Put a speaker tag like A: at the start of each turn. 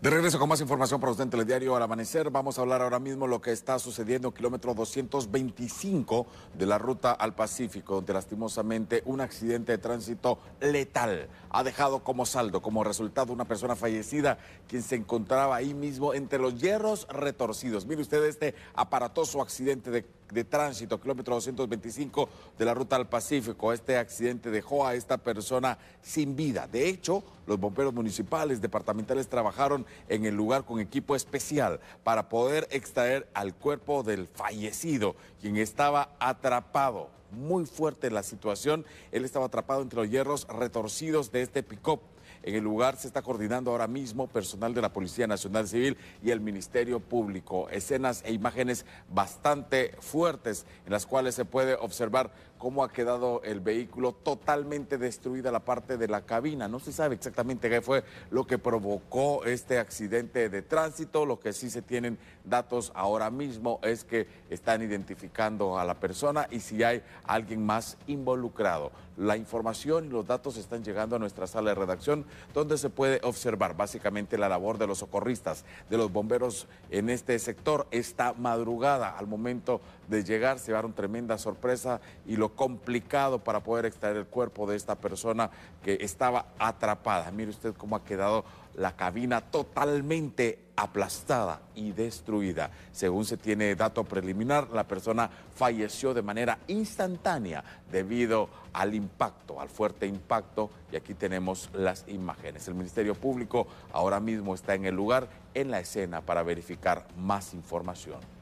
A: De regreso con más información para usted en Telediario al amanecer. Vamos a hablar ahora mismo lo que está sucediendo en kilómetro 225 de la ruta al Pacífico, donde lastimosamente un accidente de tránsito letal ha dejado como saldo, como resultado, una persona fallecida quien se encontraba ahí mismo entre los hierros retorcidos. Mire usted este aparatoso accidente de de tránsito, kilómetro 225 de la ruta al Pacífico. Este accidente dejó a esta persona sin vida. De hecho, los bomberos municipales, departamentales trabajaron en el lugar con equipo especial para poder extraer al cuerpo del fallecido, quien estaba atrapado muy fuerte la situación. Él estaba atrapado entre los hierros retorcidos de este pick En el lugar se está coordinando ahora mismo personal de la Policía Nacional Civil y el Ministerio Público. Escenas e imágenes bastante fuertes en las cuales se puede observar cómo ha quedado el vehículo totalmente destruida la parte de la cabina. No se sabe exactamente qué fue lo que provocó este accidente de tránsito. Lo que sí se tienen datos ahora mismo es que están identificando a la persona y si hay alguien más involucrado. La información y los datos están llegando a nuestra sala de redacción donde se puede observar básicamente la labor de los socorristas, de los bomberos en este sector. Esta madrugada, al momento de llegar, se llevaron tremenda sorpresa y lo complicado para poder extraer el cuerpo de esta persona que estaba atrapada. Mire usted cómo ha quedado la cabina totalmente aplastada y destruida. Según se tiene dato preliminar, la persona falleció de manera instantánea debido al impacto, al fuerte impacto, y aquí tenemos las imágenes. El Ministerio Público ahora mismo está en el lugar, en la escena, para verificar más información.